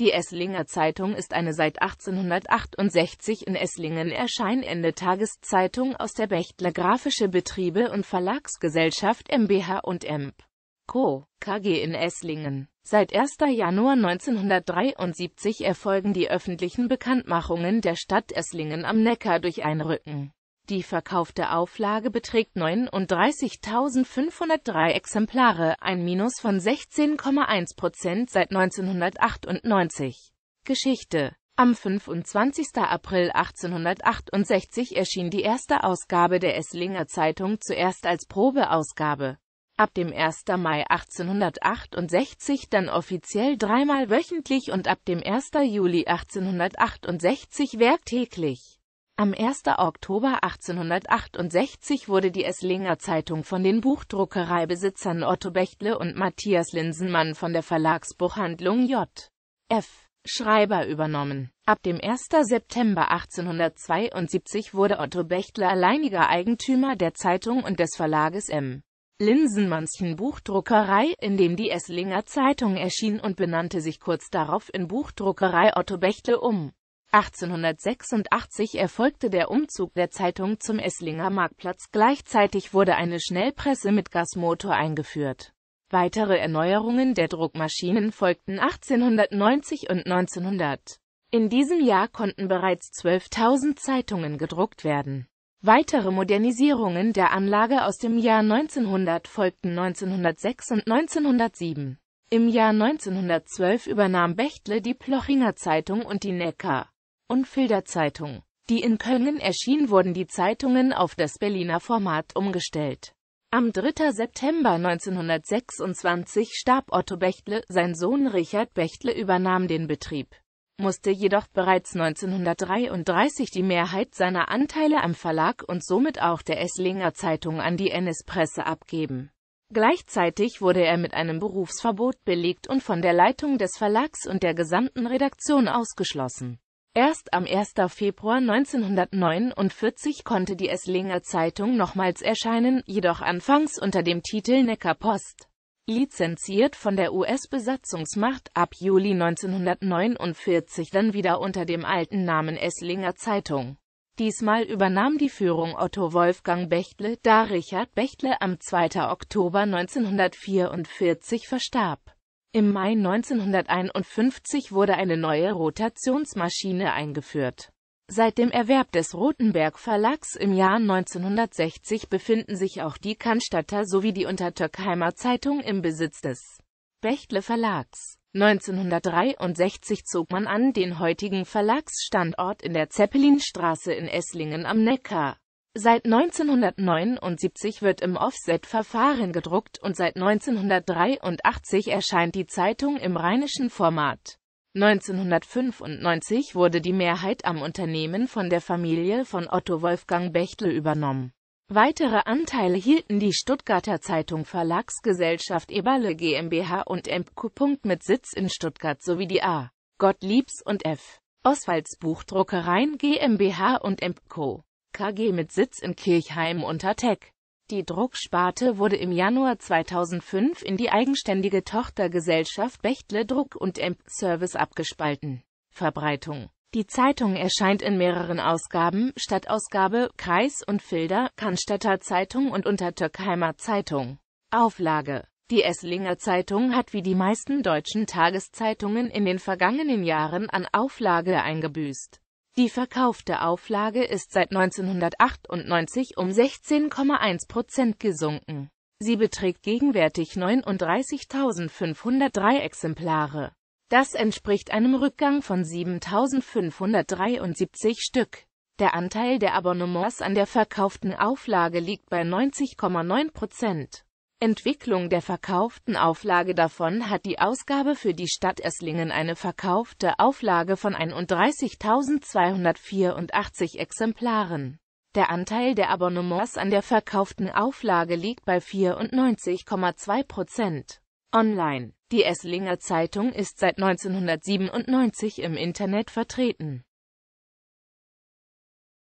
Die Esslinger Zeitung ist eine seit 1868 in Esslingen erscheinende Tageszeitung aus der Bechtler Grafische Betriebe- und Verlagsgesellschaft mbH und emp. Co. KG in Esslingen. Seit 1. Januar 1973 erfolgen die öffentlichen Bekanntmachungen der Stadt Esslingen am Neckar durch Einrücken. Die verkaufte Auflage beträgt 39.503 Exemplare, ein Minus von 16,1 Prozent seit 1998. Geschichte am 25. April 1868 erschien die erste Ausgabe der Esslinger Zeitung zuerst als Probeausgabe. Ab dem 1. Mai 1868 dann offiziell dreimal wöchentlich und ab dem 1. Juli 1868 werktäglich. Am 1. Oktober 1868 wurde die Esslinger Zeitung von den Buchdruckereibesitzern Otto Bechtle und Matthias Linsenmann von der Verlagsbuchhandlung J. F. Schreiber übernommen. Ab dem 1. September 1872 wurde Otto Bechtle alleiniger Eigentümer der Zeitung und des Verlages M. Linsenmannschen Buchdruckerei, in dem die Esslinger Zeitung erschien und benannte sich kurz darauf in Buchdruckerei Otto Bechtle um. 1886 erfolgte der Umzug der Zeitung zum Esslinger Marktplatz, gleichzeitig wurde eine Schnellpresse mit Gasmotor eingeführt. Weitere Erneuerungen der Druckmaschinen folgten 1890 und 1900. In diesem Jahr konnten bereits 12.000 Zeitungen gedruckt werden. Weitere Modernisierungen der Anlage aus dem Jahr 1900 folgten 1906 und 1907. Im Jahr 1912 übernahm Bechtle die Plochinger Zeitung und die Neckar und Filderzeitung. Die in Köln erschien, wurden die Zeitungen auf das Berliner Format umgestellt. Am 3. September 1926 starb Otto Bechtle, sein Sohn Richard Bechtle übernahm den Betrieb, musste jedoch bereits 1933 die Mehrheit seiner Anteile am Verlag und somit auch der Esslinger Zeitung an die NS-Presse abgeben. Gleichzeitig wurde er mit einem Berufsverbot belegt und von der Leitung des Verlags und der gesamten Redaktion ausgeschlossen. Erst am 1. Februar 1949 konnte die Esslinger Zeitung nochmals erscheinen, jedoch anfangs unter dem Titel Neckar Post. Lizenziert von der US-Besatzungsmacht, ab Juli 1949 dann wieder unter dem alten Namen Esslinger Zeitung. Diesmal übernahm die Führung Otto Wolfgang Bechtle, da Richard Bechtle am 2. Oktober 1944 verstarb. Im Mai 1951 wurde eine neue Rotationsmaschine eingeführt. Seit dem Erwerb des Rotenberg Verlags im Jahr 1960 befinden sich auch die Cannstatter sowie die Untertürkheimer Zeitung im Besitz des Bechtle Verlags. 1963 zog man an den heutigen Verlagsstandort in der Zeppelinstraße in Esslingen am Neckar. Seit 1979 wird im Offset-Verfahren gedruckt und seit 1983 erscheint die Zeitung im rheinischen Format. 1995 wurde die Mehrheit am Unternehmen von der Familie von Otto Wolfgang Bechtle übernommen. Weitere Anteile hielten die Stuttgarter Zeitung Verlagsgesellschaft Eberle GmbH und MQ. mit Sitz in Stuttgart sowie die A. Gottliebs und F. Oswalds Buchdruckereien GmbH und MCO. KG mit Sitz in Kirchheim unter Tech. Die Drucksparte wurde im Januar 2005 in die eigenständige Tochtergesellschaft Bechtle Druck und Emp Service abgespalten. Verbreitung Die Zeitung erscheint in mehreren Ausgaben, Stadtausgabe, Kreis und Filder, Cannstatter Zeitung und Untertürkheimer Zeitung. Auflage Die Esslinger Zeitung hat wie die meisten deutschen Tageszeitungen in den vergangenen Jahren an Auflage eingebüßt die verkaufte Auflage ist seit 1998 um 16,1 Prozent gesunken. Sie beträgt gegenwärtig 39.503 Exemplare. Das entspricht einem Rückgang von 7.573 Stück. Der Anteil der Abonnements an der verkauften Auflage liegt bei 90,9 Prozent. Entwicklung der verkauften Auflage Davon hat die Ausgabe für die Stadt Esslingen eine verkaufte Auflage von 31.284 Exemplaren. Der Anteil der Abonnements an der verkauften Auflage liegt bei 94,2 Prozent. Online Die Esslinger Zeitung ist seit 1997 im Internet vertreten